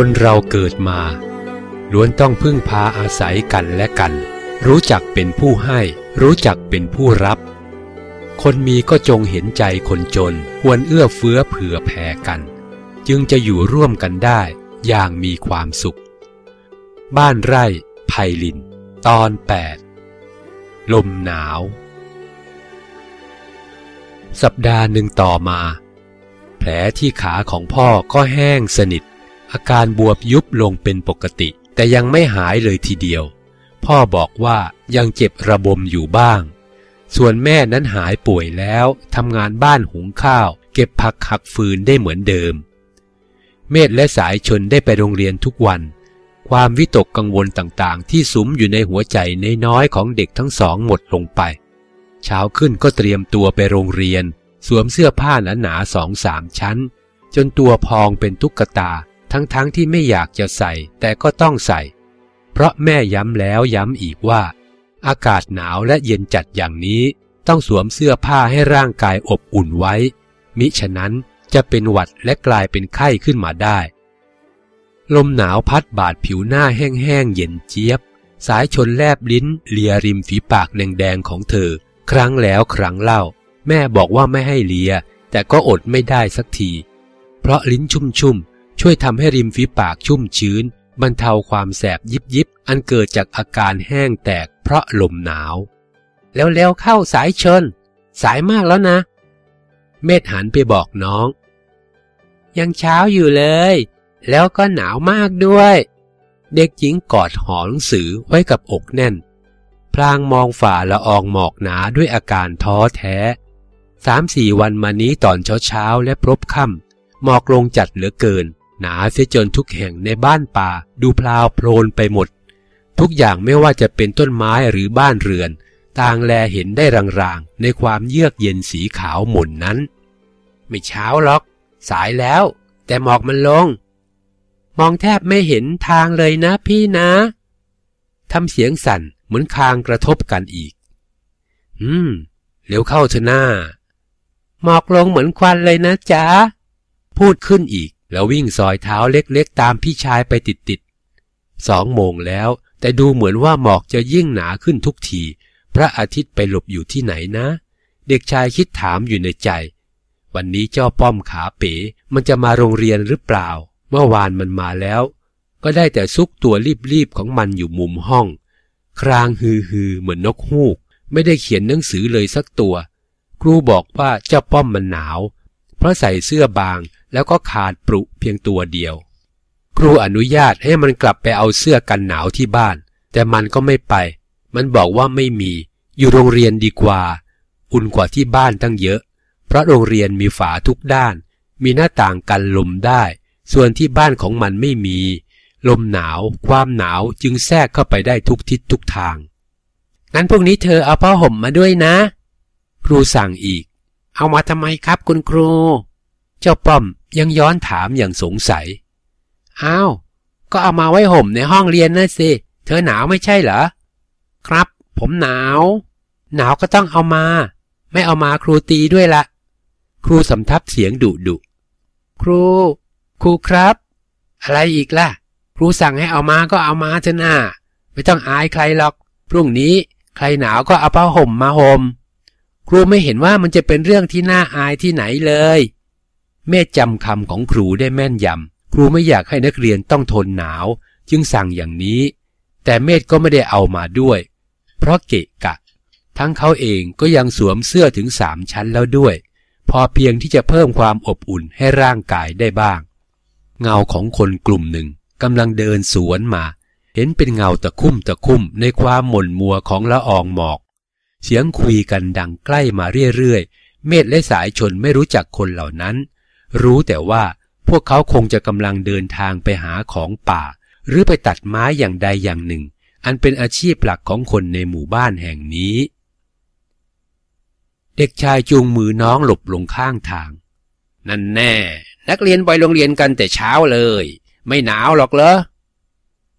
คนเราเกิดมาล้วนต้องพึ่งพาอาศัยกันและกัน รู้จักเป็นผู้ให้ รู้จักเป็นผู้รับ คนมีก็จงเห็นใจคนจนควรเอื้อเฟื้อเผื่อแผ่กัน จึงจะอยู่ร่วมกันได้อย่างมีความสุข บ้านไร่ไพลิน ตอน8ลมหนาว สัปดาห์หนึ่งต่อมา แผลที่ขาของพ่อก็แห้งสนิทอาการบวบยุบลงเป็นปกติ แต่ยังไม่หายเลยทีเดียว พ่อบอกว่ายังเจ็บระบมอยู่บ้าง ส่วนแม่นั้นหายป่วยแล้วทำงานบ้านหุงข้าว เก็บผักหักฟืนได้เหมือนเดิม เมธและสายชนได้ไปโรงเรียนทุกวัน ความวิตกกังวลต่าง ๆ ที่ซุ้มอยู่ในหัวใจในน้อยของเด็กทั้งสองหมดลงไป เช้าขึ้นก็เตรียมตัวไปโรงเรียน สวมเสื้อผ้าหนาๆสองสามชั้น จนตัวพองเป็นตุ๊กตาทั้งๆทที่ไม่อยากจะใส่แต่ก็ต้องใส่ เพราะแม่ย้ำแล้วย้ำอีกว่า อากาศหนาวและเย็นจัดอย่างนี้ต้องสวมเสื้อผ้าให้ร่างกายอบอุ่นไว้ มิฉะนั้นจะเป็นหวัดและกลายเป็นไข้ขึ้นมาได้ ลมหนาวพัดบาด ผิวหน้าแห้งๆเย็นเจี๊ยบ สายชนแลบลิ้นเลียริมฝีปากแดงๆของเธอ ครั้งแล้วครั้งเล่า แม่บอกว่าไม่ให้เลีย แต่ก็อดไม่ได้สักทีเพราะลิ้นชุ่มๆช่วยทำให้ริมฝีปากชุ่มชื้น บรรเทาความแสบยิบยิบอันเกิดจากอาการแห้งแตกเพราะลมหนาว แล้วแล้วเข้าสายชน สายมากแล้วนะ เมธหันไปบอกน้อง ยังเช้าอยู่เลย แล้วก็หนาวมากด้วย เด็กหญิงกอดหอหนังสือไว้กับอกแน่น พลางมองฝ่าละอองหมอกหนาด้วยอาการท้อแท้สามสี่วันมานี้ตอนเช้าเช้าและพรบค่ำหมอกลงจัดเหลือเกินหนาเสียจนทุกแห่งในบ้านป่าดูพลาวโพลนไปหมด ทุกอย่างไม่ว่าจะเป็นต้นไม้หรือบ้านเรือน ต่างแลเห็นได้รางๆ ในความเยือกเย็นสีขาวหม่นนั้น ไม่เช้าหรอก สายแล้ว แต่หมอกมันลง มองแทบไม่เห็นทางเลยนะพี่นะทำเสียงสั่นเหมือนคางกระทบกันอีก อืมเร็วเข้าเถอะหน้าหมอกลงเหมือนควันเลยนะจ๊ะพูดขึ้นอีกแล้ววิ่งสอยเท้าเล็ก ๆ ตามพี่ชายไปติดๆสองโมงแล้ว แต่ดูเหมือนว่าหมอกจะยิ่งหนาขึ้นทุกที พระอาทิตย์ไปหลบอยู่ที่ไหนนะ เด็กชายคิดถามอยู่ในใจ วันนี้เจ้าป้อมขาเป๋ มันจะมาโรงเรียนหรือเปล่า เมื่อวานมันมาแล้ว ก็ได้แต่ซุกตัวรีบ ๆ ของมันอยู่มุมห้อง ครางฮือ ๆ เหมือนนกฮูก ไม่ได้เขียนหนังสือเลยสักตัว ครูบอกว่าเจ้าป้อมมันหนาว เพราะใส่เสื้อบางแล้วก็ขาดปรุเพียงตัวเดียว ครูอนุญาตให้มันกลับไปเอาเสื้อกันหนาวที่บ้าน แต่มันก็ไม่ไป มันบอกว่าไม่มี อยู่โรงเรียนดีกว่า อุ่นกว่าที่บ้านตั้งเยอะ เพราะโรงเรียนมีฝาทุกด้าน มีหน้าต่างกันลมได้ ส่วนที่บ้านของมันไม่มี ลมหนาว ความหนาวจึงแทรกเข้าไปได้ทุกทิศทุกทางงั้นพวกนี้เธอเอาผ้าห่มมาด้วยนะ ครูสั่งอีก เอามาทำไมครับคุณครูเจ้าป้อมยังย้อนถามอย่างสงสัย อ้าว ก็เอามาไว้ห่มในห้องเรียนนะสิ เธอหนาวไม่ใช่เหรอ ครับ ผมหนาว หนาวก็ต้องเอามา ไม่เอามาครูตีด้วยละ ครูสำทับเสียงดุดุครู ครูครับ อะไรอีกล่ะ ครูสั่งให้เอามา ก็เอามาเถอะนะไม่ต้องอายใครหรอก พรุ่งนี้ใครหนาวก็เอาผ้าห่มมาห่ม ครูไม่เห็นว่ามันจะเป็นเรื่องที่น่าอายที่ไหนเลยม่จำคำของครูได้แม่นยำ ครูไม่อยากให้นักเรียนต้องทนหนาว จึงสั่งอย่างนี้ แต่เมธก็ไม่ได้เอามาด้วย เพราะเกะกะ ทั้งเขาเองก็ยังสวมเสื้อถึงสามชั้นแล้วด้วย พอเพียงที่จะเพิ่มความอบอุ่นให้ร่างกายได้บ้าง เงาของคนกลุ่มหนึ่งกำลังเดินสวนมา เห็นเป็นเงาตะคุ่มตะคุ่มในความหม่นมัวของละอองหมอก เสียงคุยกันดังใกล้มาเรื่อยๆเมธและสายชนไม่รู้จักคนเหล่านั้นรู้แต่ว่าพวกเขาคงจะกำลังเดินทางไปหาของป่า หรือไปตัดไม้อย่างใดอย่างหนึ่ง อันเป็นอาชีพหลักของคนในหมู่บ้านแห่งนี้ เด็กชายจูงมือน้องหลบลงข้างทาง นั่นแน่นักเรียนไปโรงเรียนกันแต่เช้าเลย ไม่หนาวหรอกเหรอ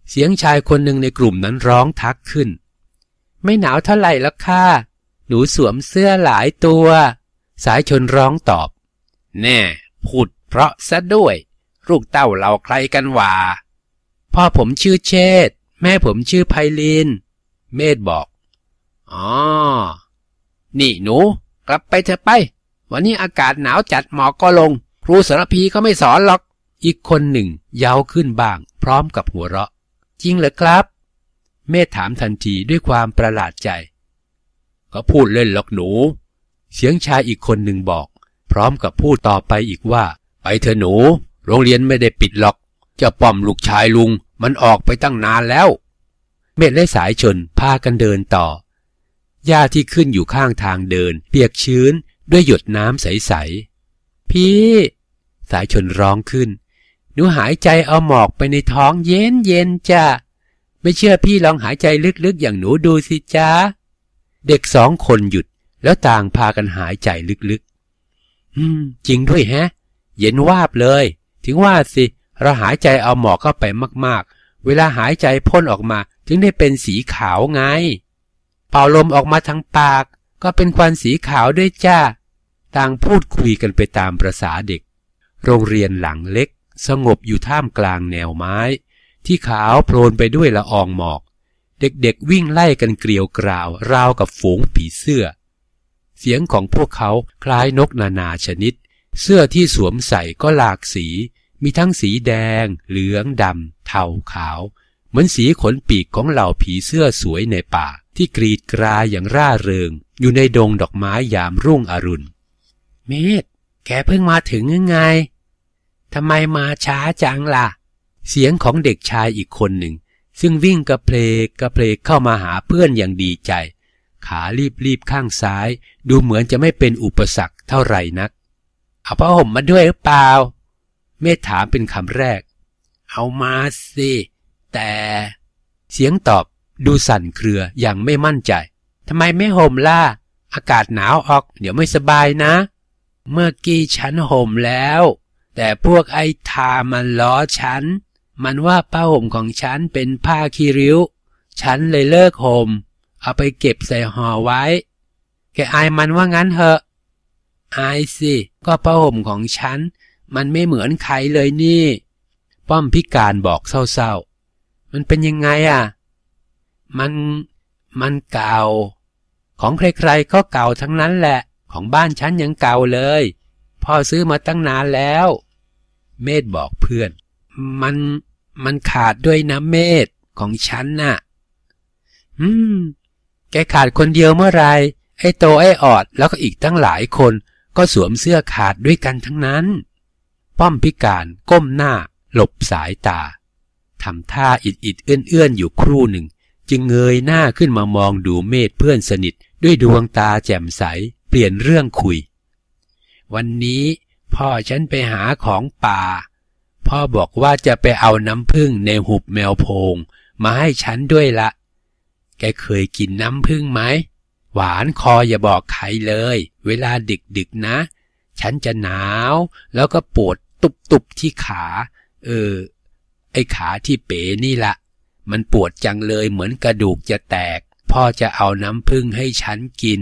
เสียงชายคนหนึ่งในกลุ่มนั้นร้องทักขึ้น ไม่หนาวเท่าไหร่ละค่ะหนูสวมเสื้อหลายตัว สายชนร้องตอบ แน่พูดเพราะซะด้วย ลูกเต้าเราใครกันวะพ่อผมชื่อเชษแม่ผมชื่อไพลินเมธบอกอ๋อนี่หนู กลับไปเถอะไป วันนี้อากาศหนาวจัดหมอกก็ลงครูสารพีเขาไม่สอนหรอก อีกคนหนึ่ง เย้าขึ้นบ้าง พร้อมกับหัวเราะ จริงเหรอครับ เมธถามทันทีด้วยความประหลาดใจ ก็พูดเล่นหรอกหนู เสียงชายอีกคนหนึ่งบอกพร้อมกับพูดต่อไปอีกว่า ไปเถอะหนู โรงเรียนไม่ได้ปิดหรอก จะป้อมลูกชายลุงมันออกไปตั้งนานแล้ว เม็ดและสายชนพากันเดินต่อหญ้าที่ขึ้นอยู่ข้างทางเดินเปียกชื้นด้วยหยดน้ำใสๆพี่ สายชนร้องขึ้น หนูหายใจเอาหมอกไปในท้องเย็นเย็นจ้ะไม่เชื่อพี่ลองหายใจลึกๆ อย่างหนูดูสิจ้า เด็กสองคนหยุดแล้วต่างพากันหายใจลึกอืมจริงด้วยแฮะเย็นวาบเลยถึงว่าสิเราหายใจเอาหมอกเข้าไปมากๆ เวลาหายใจพ่นออกมาถึงได้เป็นสีขาวไง เป่าลมออกมาทางปาก ก็เป็นควันสีขาวด้วยจ้าต่างพูดคุยกันไปตามประษาเด็ก โรงเรียนหลังเล็ก สงบอยู่ท่ามกลางแนวไม้ ที่ขาวโพลนไปด้วยละอองหมอก เด็ก ๆ วิ่งไล่กันเกลียวกราวราวกับฝูงผีเสื้อเสียงของพวกเขาคล้ายนกนานาชนิด เสื้อที่สวมใส่ก็หลากสี มีทั้งสีแดง เหลือง ดำ เทาขาว เหมือนสีขนปีกของเหล่าผีเสื้อสวยในป่าที่กรีดกราอย่างร่าเริงอยู่ในดงดอกไม้ยามรุ่งอรุณ เมธแกเพิ่งมาถึงยังไง ทำไมมาช้าจังละ่ะ เสียงของเด็กชายอีกคนหนึ่งซึ่งวิ่งกระเพลกกระเพลกเข้ามาหาเพื่อนอย่างดีใจขารีบๆข้างซ้ายดูเหมือนจะไม่เป็นอุปสรรคเท่าไหร่นัก เอาผ้าห่มมาด้วยหรือเปล่า เมธถามเป็นคำแรก เอามาสิ แต่เสียงตอบดูสั่นเครืออย่างไม่มั่นใจทำไมไม่ห่มล่ะอากาศหนาวออกเดี๋ยวไม่สบายนะ เมื่อกี้ฉันห่มแล้ว แต่พวกไอ้ทามันล้อฉัน มันว่าผ้าห่มของฉันเป็นผ้าคีริ้ว ฉันเลยเลิกห่มเอาไปเก็บใส่ห่อไว้ แกอายมันว่างั้นเหอะ อายสิ ก็ผ้าห่มของฉัน มันไม่เหมือนใครเลยนี่ ป้อมพิการบอกเศร้าๆ มันเป็นยังไงอ่ะ มัน มันเก่า ของใครๆก็เก่าทั้งนั้นแหละ ของบ้านฉันยังเก่าเลย พ่อซื้อมาตั้งนานแล้ว เมธบอกเพื่อน มัน มันขาดด้วยนะเมธของฉันน่ะอืมขาดคนเดียวเมื่อไร ไอ้โต ไอ้ออดแล้วก็อีกตั้งหลายคนก็สวมเสื้อขาดด้วยกันทั้งนั้น ป้อมพิการก้มหน้า หลบสายตา ทำท่าอิดอิดเอื้อนเอื้อนอยู่ครู่หนึ่ง จึงเงยหน้าขึ้นมามองดูเมธเพื่อนสนิท ด้วยดวงตาแจ่มใส เปลี่ยนเรื่องคุย วันนี้พ่อฉันไปหาของป่า พ่อบอกว่าจะไปเอาน้ำพึ่งในหุบแมวโพง มาให้ฉันด้วยละแกเคยกินน้ำพึ่งไหมหวานคออย่าบอกใครเลย เวลาดึกดึกนะ ฉันจะหนาวแล้วก็ปวดตุบตุบที่ขา เออ ไอขาที่เป๋นี่ละมันปวดจังเลยเหมือนกระดูกจะแตก พ่อจะเอาน้ำพึ่งให้ฉันกิน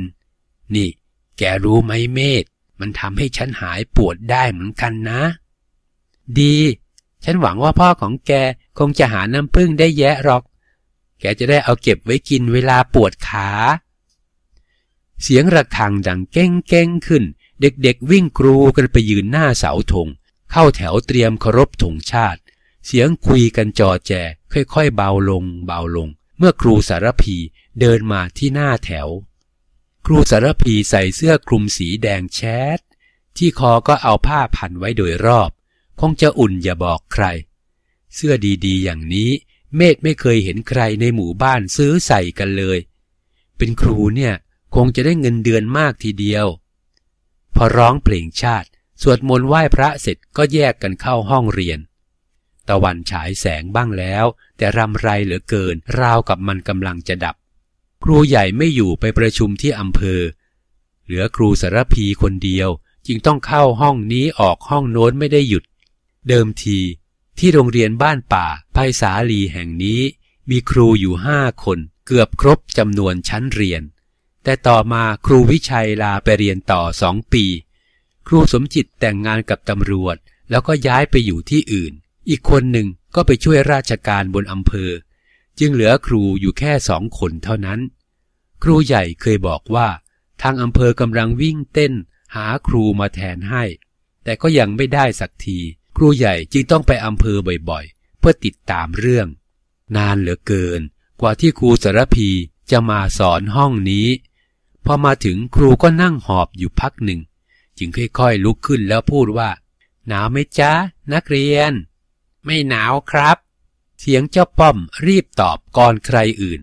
นี่แกรู้ไหมเมธมันทำให้ฉันหายปวดได้เหมือนกันนะ ดี ฉันหวังว่าพ่อของแกคงจะหาน้ำพึ่งได้แยะหรอกแกจะได้เอาเก็บไว้กินเวลาปวดขา เสียงระฆังดังเก้งแก้งขึ้น เด็กๆวิ่งกรูกันไปยืนหน้าเสาธงเข้าแถวเตรียมเคารพธงชาติ เสียงคุยกันจอแจ ค่อยๆเบาลง เบาลง เมื่อครูสารพีเดินมาที่หน้าแถว ครูสารพีใส่เสื้อคลุมสีแดงแชดที่คอก็เอาผ้าพันไว้โดยรอบ คงจะอุ่นอย่าบอกใคร เสื้อดี ๆ อย่างนี้เมธไม่เคยเห็นใครในหมู่บ้านซื้อใส่กันเลย เป็นครูเนี่ย คงจะได้เงินเดือนมากทีเดียว พอร้องเพลงชาติสวดมนต์ไหว้พระเสร็จก็แยกกันเข้าห้องเรียน ตะวันฉายแสงบ้างแล้ว แต่รำไรเหลือเกินราวกับมันกำลังจะดับ ครูใหญ่ไม่อยู่ไปประชุมที่อำเภอ เหลือครูสารพีคนเดียวจึงต้องเข้าห้องนี้ออกห้องโน้นไม่ได้หยุด เดิมทีที่โรงเรียนบ้านป่าไพศาลีแห่งนี้ มีครูอยู่ห้าคนเกือบครบจำนวนชั้นเรียน แต่ต่อมาครูวิชัยลาไปเรียนต่อสองปี ครูสมจิตแต่งงานกับตำรวจ แล้วก็ย้ายไปอยู่ที่อื่น อีกคนหนึ่งก็ไปช่วยราชการบนอำเภอ จึงเหลือครูอยู่แค่สองคนเท่านั้น ครูใหญ่เคยบอกว่าทางอำเภอกำลังวิ่งเต้น หาครูมาแทนให้ แต่ก็ยังไม่ได้สักทีครูใหญ่จึงต้องไปอำเภอบ่อยๆ เพื่อติดตามเรื่อง นานเหลือเกินกว่าที่ครูสารพีจะมาสอนห้องนี้ พอมาถึงครูก็นั่งหอบอยู่พักหนึ่ง จึงค่อย ๆ ลุกขึ้นแล้วพูดว่า หนาวไหมจ๊ะนักเรียน ไม่หนาวครับเสียงเจ้าป้อมรีบตอบก่อนใครอื่น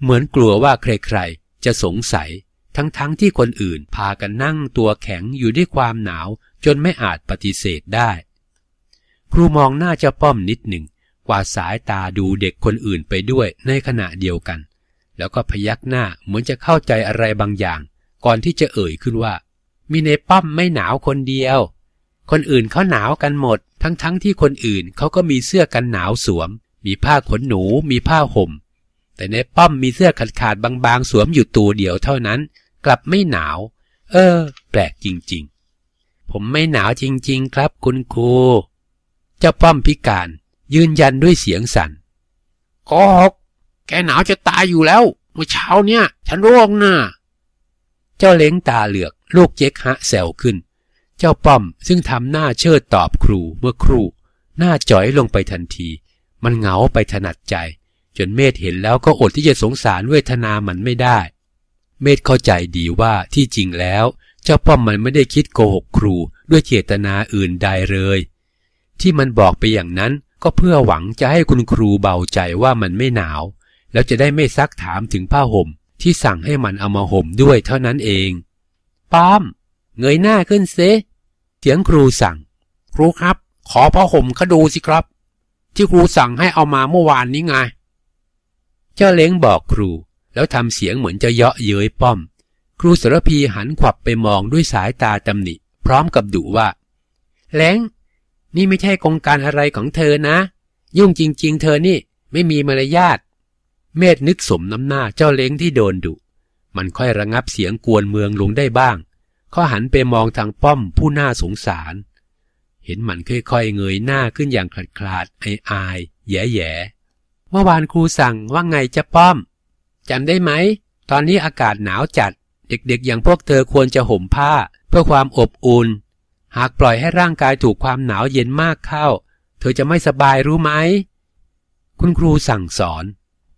เหมือนกลัวว่าใครๆจะสงสัย ทั้งๆทที่คนอื่นพากันนั่งตัวแข็งอยู่ด้วยความหนาวจนไม่อาจปฏิเสธได้ครูมองหน้าเจ้าป้อมนิดหนึ่งกวาดสายตาดูเด็กคนอื่นไปด้วยในขณะเดียวกัน แล้วก็พยักหน้าเหมือนจะเข้าใจอะไรบางอย่าง ก่อนที่จะเอ่ยขึ้นว่ามีในป้อมไม่หนาวคนเดียว คนอื่นเขาหนาวกันหมด ทั้งๆทที่คนอื่นเขาก็มีเสื้อกันหนาวสวม มีผ้าขนหนูมีผ้าห่ม แต่ในป้อมมีเสื้อขาดๆบาง ๆ สวมอยู่ตัวเดียวเท่านั้น กลับไม่หนาวเออ แปลกจริง ๆ ผมไม่หนาวจริง ๆ ครับ คุณครูเจ้าป้อมพิการ ยืนยันด้วยเสียงสัน่นกอหกแกหนาวจะตายอยู่แล้วเมื่อเช้าเนี่ย ฉันร้องนะ่ะเจ้าเล้งตาเหลือก ลูกเจ๊กฮะแซวขึ้น เจ้าป้อมซึ่งทำหน้าเชิดตอบครูเมื่อครูหน้าจ๋อยลงไปทันที มันเหงาไปถนัดใจ จนเมธเห็นแล้วก็อดที่จะสงสารเวทนามันไม่ได้ เมธเข้าใจดีว่าที่จริงแล้ว เจ้าป้อมมันไม่ได้คิดโกหกครูด้วยเจตนาอื่นใดเลยที่มันบอกไปอย่างนั้นก็เพื่อหวังจะให้คุณครูเบาใจว่ามันไม่หนาว แล้วจะได้ไม่ซักถามถึงผ้าห่ม ที่สั่งให้มันเอามาห่มด้วยเท่านั้นเอง ป้อม เงยหน้าขึ้นเซเสียงครูสั่ง ครูครับ ขอผ้าห่มกขดูสิครับ ที่ครูสั่งให้เอามาเมื่อวานนี้ไง เจ้าเล้งบอกครู แล้วทำเสียงเหมือนจะเยาะเย้ยป้อม ครูสรพีหันขวับไปมองด้วยสายตาตำหนิพร้อมกับดุว่าเล้งนี่ไม่ใช่กงการอะไรของเธอนะ ยุ่งจริงๆ เธอนี่ ไม่มีมารยาทเมธนึกสมน้ำหน้าเจ้าเล้งที่โดนดุมันค่อยระงับเสียงกวนเมืองลงได้บ้างข้อหันไปมองทางป้อมผู้น่าสงสาร เห็นมันค่อยๆ เงยหน้าขึ้นอย่างขลาดขลาดอายอายแย่แย่เมื่อวานครูสั่งว่าไงจะป้อมจำได้ไหมตอนนี้อากาศหนาวจัดเด็กๆ อย่างพวกเธอควรจะห่มผ้า เพื่อความอบอุ่นหากปล่อยให้ร่างกายถูกความหนาวเย็นมากเข้า เธอจะไม่สบายรู้ไหม คุณครูสั่งสอน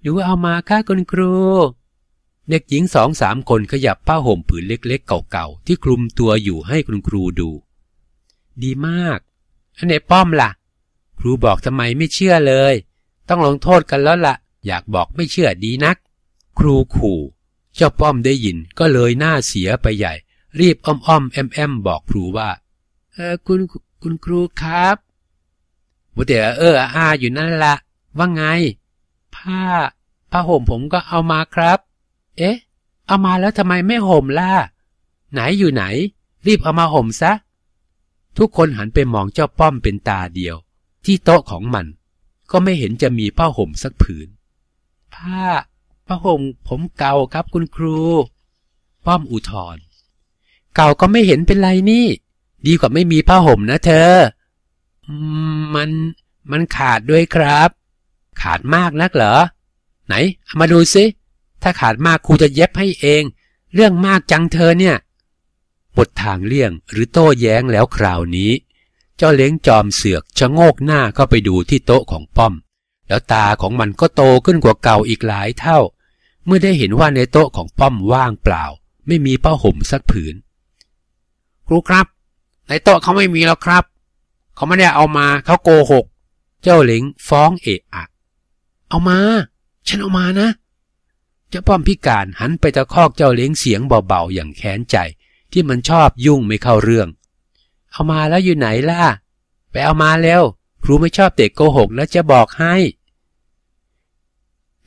ดูเอามาค่ะคุณครูเด็กหญิงสองสามคนขยับผ้าห่มผืนเล็กๆเก่าๆที่คลุมตัวอยู่ให้ คุณครูดู ดีมากอันไหนป้อมละ่ะ ครูบอกทำไมไม่เชื่อเลย ต้องลงโทษกันแล้วละ่ะ อยากบอกไม่เชื่อดีนัก ครูขู่ เจ้าป้อมได้ยินก็เลยหน้าเสียไปใหญ่ รีบอ้อมๆแอมๆบอกครูว่าเออคุณคุณครูครับว่าแต่เอออาอยู่นั่นละว่าไง ผ้าผ้าห่มผมก็เอามาครับ เอ๊ะ เอามาแล้วทำไมไม่ห่มล่ะ ไหนอยู่ไหน รีบเอามาห่มซะ ทุกคนหันไปมองเจ้าป้อมเป็นตาเดียว ที่โต๊ะของมัน ก็ไม่เห็นจะมีผ้าห่มสักผืน ผ้าผ้าห่มผมเก่าครับคุณครู ป้อมอุทธรเก่าก็ไม่เห็นเป็นไรนี่ดีกว่าไม่มีผ้าห่มนะเธอ มัน มันขาดด้วยครับ ขาดมากนักเหรอ ไหนอามาดูซิถ้าขาดมากครูจะเย็บให้เอง เรื่องมากจังเธอเนี่ยหมดทางเลี่ยงหรือโต้แย้งแล้วคราวนี้ เจ้าเล้งจอมเสือกชะโงกหน้าเข้าไปดูที่โต๊ะของป้อม แล้วตาของมันก็โตขึ้นกว่าเก่าอีกหลายเท่า เมื่อได้เห็นว่าในโต๊ะของป้อมว่างเปล่า ไม่มีผ้าห่มสักผืน ครูครับในโต๊ะเขาไม่มีแล้วครับ เขาไม่ได้เอามาเขาโกหกเจ้าหลิงฟ้องเอะอะเอามา ฉันเอามานะ เจ้าป้อมพิการหันไปตะคอกเจ้าเลี้ยงเสียงเบาๆอย่างแค้นใจที่มันชอบยุ่งไม่เข้าเรื่อง เอามาแล้วอยู่ไหนล่ะ ไปเอามาแล้วครูไม่ชอบเด็กโกหกแล้วจะบอกให้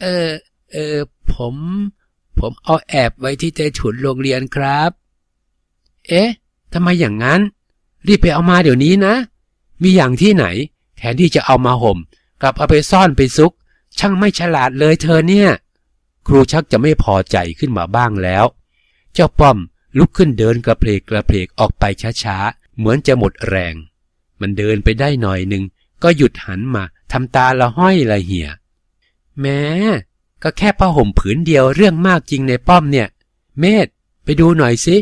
เออ เออ ผม ผมเอาแอบไว้ที่ใตฉุนโรงเรียนครับ เอ๊ะทำไมอย่างนั้นรีบไปเอามาเดี๋ยวนี้นะ มีอย่างที่ไหนแทนที่จะเอามาห่มกลับเอาไปซ่อนไปซุกช่างไม่ฉลาดเลยเธอเนี่ย ครูชักจะไม่พอใจขึ้นมาบ้างแล้ว เจ้าป้อมลุกขึ้นเดินกระเพลกกระเพลกออกไปช้าๆ เหมือนจะหมดแรง มันเดินไปได้หน่อยหนึ่งก็หยุดหันมา ทำตาละห้อยละเหี่ยแม้ ก็แค่ผ้าห่มผืนเดียวเรื่องมากจริงในป้อมเนี่ย เมธไปดูหน่อยสิ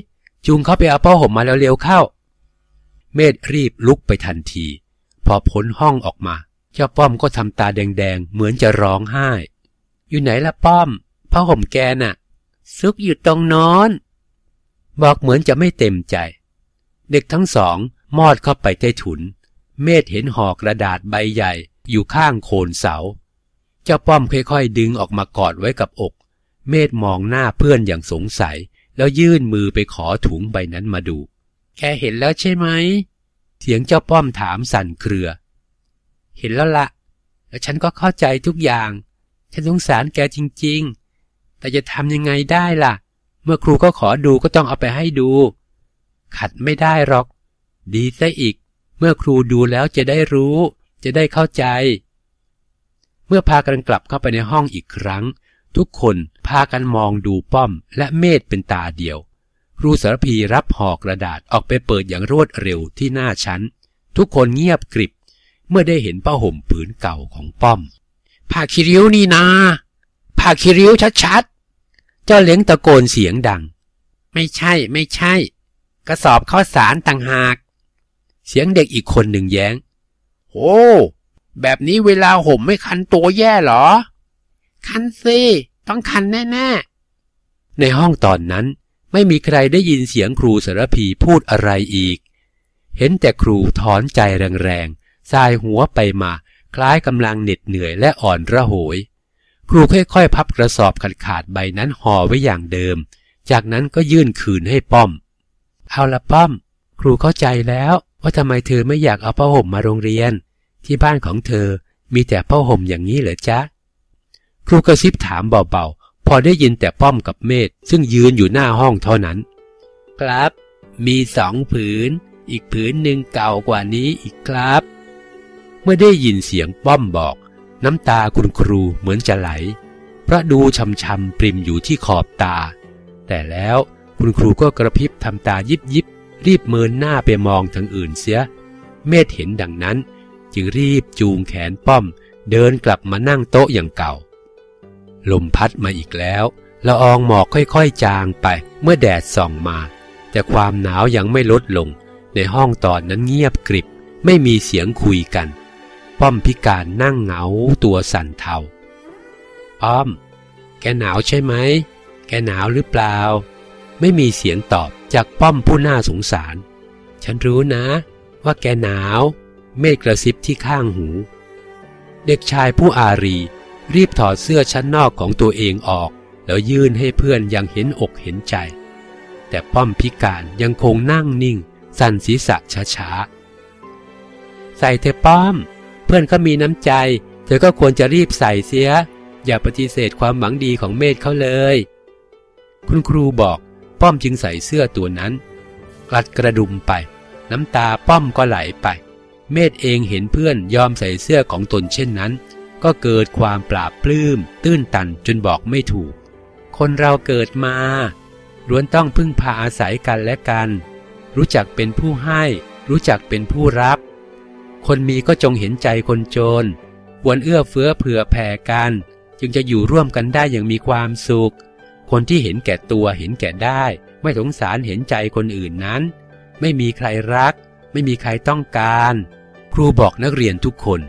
จูงเขาไปเอาผ้าห่มมาแล้วเร็วเข้าเมธรีบลุกไปทันที พอพ้นห้องออกมา เจ้าป้อมก็ทำตาแดงๆเหมือนจะร้องไห้ อยู่ไหนล่ะป้อมพ่อห่มแกน่ะซุกอยู่ตรงนอน บอกเหมือนจะไม่เต็มใจ เด็กทั้งสอง มอดเข้าไปใต้ถุน เมธเห็นห่อกระดาษใบใหญ่อยู่ข้างโคนเสา เจ้าป้อมค่อยๆดึงออกมากอดไว้กับอก เมธมองหน้าเพื่อนอย่างสงสัย แล้วยื่นมือไปขอถุงใบนั้นมาดูแกเห็นแล้วใช่ไหมเสียงเจ้าป้อมถามสั่นเครือ เห็นแล้วละแล้วฉันก็เข้าใจทุกอย่าง ฉันสงสารแกจริง ๆ แต่จะทำยังไงได้ล่ะ เมื่อครูก็ขอดูก็ต้องเอาไปให้ดู ขัดไม่ได้หรอก ดีซะอีก เมื่อครูดูแล้วจะได้รู้ จะได้เข้าใจ เมื่อพากันกลับเข้าไปในห้องอีกครั้ง ทุกคนพากันมองดูป้อม และเมธเป็นตาเดียวครูสารพีรับห่อกระดาษออกไปเปิดอย่างรวดเร็วที่หน้าชั้น ทุกคนเงียบกริบเมื่อได้เห็นผ้าห่มผืนเก่าของป้อมผ้าคิริ้วนี่นาผ้าคิริ้วชัดๆเจ้าเลี้ยงตะโกนเสียงดัง ไม่ใช่ไม่ใช่กระสอบข้าวสารต่างหาก เสียงเด็กอีกคนหนึ่งแย้งโอ้ แบบนี้เวลาห่มไม่คันตัวแย่หรอ คันสิต้องคันแน่ ๆ ในห้องตอนนั้นไม่มีใครได้ยินเสียงครูสารพี พูดอะไรอีก เห็นแต่ครูถอนใจแรงๆทรายหัวไปมา คล้ายกำลังเหน็ดเหนื่อยและอ่อนระโหยครูค่อยๆพับกระสอบขาดๆใบนั้นห่อไว้อย่างเดิม จากนั้นก็ยื่นคืนให้ป้อม เอาละป้อม ครูเข้าใจแล้วว่าทำไมเธอไม่อยากเอาผ้าห่มมาโรงเรียน ที่บ้านของเธอมีแต่ผ้าห่มอย่างนี้เหรอจ๊ะ ครูกระซิบถามเบาพอได้ยินแต่ป้อมกับเมธซึ่งยืนอยู่หน้าห้องเท่านั้น ครับ มีสองผืน อีกผืนหนึ่งเก่ากว่านี้อีกครับ เมื่อได้ยินเสียงป้อมบอก น้ำตาคุณครูเหมือนจะไหล พระดูช้ำๆ ปริมอยู่ที่ขอบตา แต่แล้วคุณครูก็กระพริบทำตายิบยิบรีบเมินหน้าไปมองทางอื่นเสีย เมธเห็นดังนั้น จึงรีบจูงแขนป้อม เดินกลับมานั่งโต๊ะอย่างเก่าลมพัดมาอีกแล้วละอองหมอกค่อยๆ จางไปเมื่อแดดส่องมา แต่ความหนาวยังไม่ลดลง ในห้องตอนนั้นเงียบกริบไม่มีเสียงคุยกัน ป้อมพิการนั่งเหงาตัวสั่นเทาป้อม แกหนาวใช่ไหม แกหนาวหรือเปล่า ไม่มีเสียงตอบจากป้อมผู้น่าสงสาร ฉันรู้นะ ว่าแกหนาว เมฆกระซิบที่ข้างหู เด็กชายผู้อารีรีบถอดเสื้อชั้นนอกของตัวเองออก แล้วยื่นให้เพื่อนยังเห็นอกเห็นใจ แต่ป้อมพิการยังคงนั่งนิ่ง สั่นศีรษะช้าๆ ใส่เธอป้อม เพื่อนก็มีน้ำใจ เธอก็ควรจะรีบใส่เสียอย่าปฏิเสธความหวังดีของเมธเขาเลย คุณครูบอกป้อมจึงใส่เสื้อตัวนั้น กลัดกระดุมไป น้ำตาป้อมก็ไหลไป เมธเองเห็นเพื่อนยอมใส่เสื้อของตนเช่นนั้นก็เกิดความปราบปลื้มตื้นตันจนบอกไม่ถูก คนเราเกิดมาล้วนต้องพึ่งพาอาศัยกันและกัน รู้จักเป็นผู้ให้ รู้จักเป็นผู้รับ คนมีก็จงเห็นใจคนจน ควรเอื้อเฟื้อเผื่อแผ่กัน จึงจะอยู่ร่วมกันได้อย่างมีความสุข คนที่เห็นแก่ตัวเห็นแก่ได้ ไม่สงสารเห็นใจคนอื่นนั้น ไม่มีใครรัก ไม่มีใครต้องการ ครูบอกนักเรียนทุกคน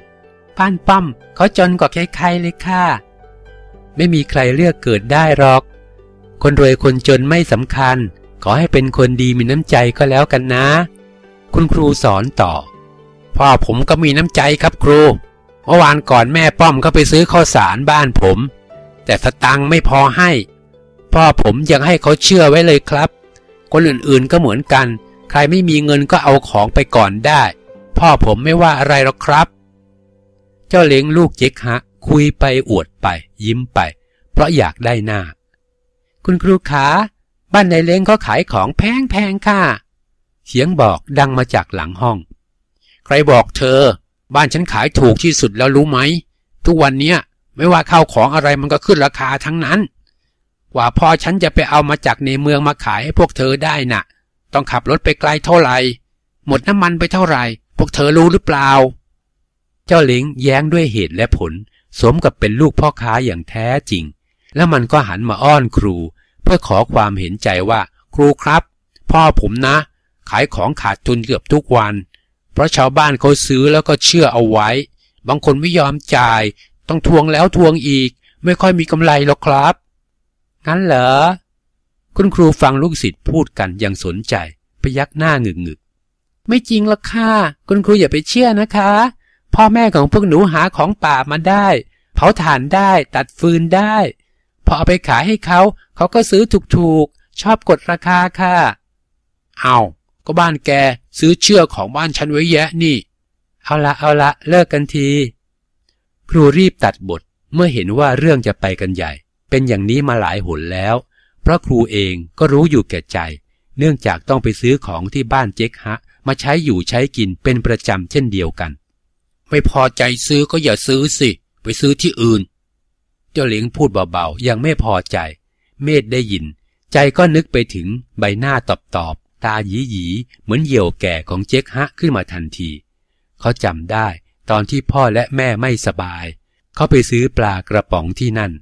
ป้านป้อมเขาจนกว่าใครๆเลยค่ะไม่มีใครเลือกเกิดได้หรอก คนรวยคนจนไม่สำคัญ ขอให้เป็นคนดีมีน้ำใจก็แล้วกันนะ คุณครูสอนต่อ พ่อผมก็มีน้ำใจครับครูเมื่อวานก่อนแม่ป้อมเขาไปซื้อข้าวสารบ้านผม แต่สตังค์ไม่พอให้ พ่อผมยังให้เขาเชื่อไว้เลยครับ คนอื่นๆก็เหมือนกัน ใครไม่มีเงินก็เอาของไปก่อนได้ พ่อผมไม่ว่าอะไรหรอกครับเจ้าเลี้ยงลูกเจ๊กฮะคุยไปอวดไปยิ้มไป เพราะอยากได้หน้าคุณครูขาบ้านในเล้งเขาขายของแพงแพงค่ะเสียงบอกดังมาจากหลังห้อง ใครบอกเธอ บ้านฉันขายถูกที่สุดแล้วรู้ไหมทุกวันเนี้ยไม่ว่าข้าวของอะไรมันก็ขึ้นราคาทั้งนั้นกว่าพอฉันจะไปเอามาจากในเมืองมาขายให้พวกเธอได้นะ่ะ ต้องขับรถไปไกลเท่าไหร่หมดน้ำมันไปเท่าไหร่พวกเธอรู้หรือเปล่าเจ้าเล้งแย้งด้วยเหตุและผล สมกับเป็นลูกพ่อค้าอย่างแท้จริง แล้วมันก็หันมาอ้อนครู เพื่อขอความเห็นใจว่า ครูครับ พ่อผมนะ ขายของขาดทุนเกือบทุกวัน เพราะชาวบ้านเขาซื้อแล้วก็เชื่อเอาไว้ บางคนไม่ยอมจ่ายต้องทวงแล้วทวงอีก ไม่ค่อยมีกำไรหรอกครับ งั้นเหรอ คุณครูฟังลูกศิษย์พูดกันอย่างสนใจพยักหน้าหงึกๆงึไม่จริงหรอกค่ะคุณครูอย่าไปเชื่อนะคะพ่อแม่ของพวกหนูหาของป่ามาได้ เผาถ่านได้ตัดฟืนได้พอเอาไปขายให้เขาเขาก็ซื้อถูกๆชอบกดราคาค่ะเอาก็บ้านแกซื้อเชื่อของบ้านฉันไว้แยะนี่ เอาละเอาละเลิกกันที ครูรีบตัดบทเมื่อเห็นว่าเรื่องจะไปกันใหญ่ เป็นอย่างนี้มาหลายหนแล้ว เพราะครูเองก็รู้อยู่แก่ใจ เนื่องจากต้องไปซื้อของที่บ้านเจ๊กฮะ มาใช้อยู่ใช้กินเป็นประจำเช่นเดียวกันไม่พอใจซื้อก็อย่าซื้อสิ ไปซื้อที่อื่น เจ้าเหลียงพูดเบาๆยังไม่พอใจ เมธได้ยิน ใจก็นึกไปถึงใบหน้าตอบตอบ ตาหยีหยีเหมือนเหี่ยวแก่ของเจ๊กฮะขึ้นมาทันที เขาจำได้ตอนที่พ่อและแม่ไม่สบาย เขาไปซื้อปลากระป๋องที่นั่น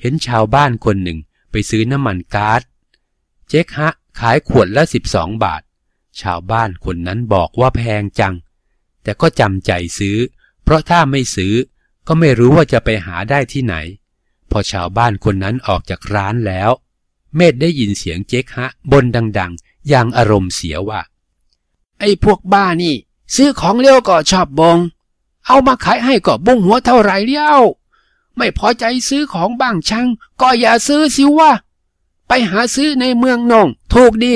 เห็นชาวบ้านคนหนึ่งไปซื้อน้ำมันก๊าซเจ๊กฮะขายขวดละสิบสองบาท ชาวบ้านคนนั้นบอกว่าแพงจังแต่ก็จำใจซื้อ เพราะถ้าไม่ซื้อก็ไม่รู้ว่าจะไปหาได้ที่ไหน พอชาวบ้านคนนั้นออกจากร้านแล้ว เมธได้ยินเสียงเจ๊กฮะบนดังๆ อย่างอารมณ์เสียว่า ไอ้พวกบ้านี่ซื้อของเลี้ยวก็ชอบบง เอามาขายให้ก็บุ้งหัวเท่าไรเลี้ยวไม่พอใจซื้อของบ้างช่างก็อย่าซื้อสิวะ ไปหาซื้อในเมืองนองถูกดี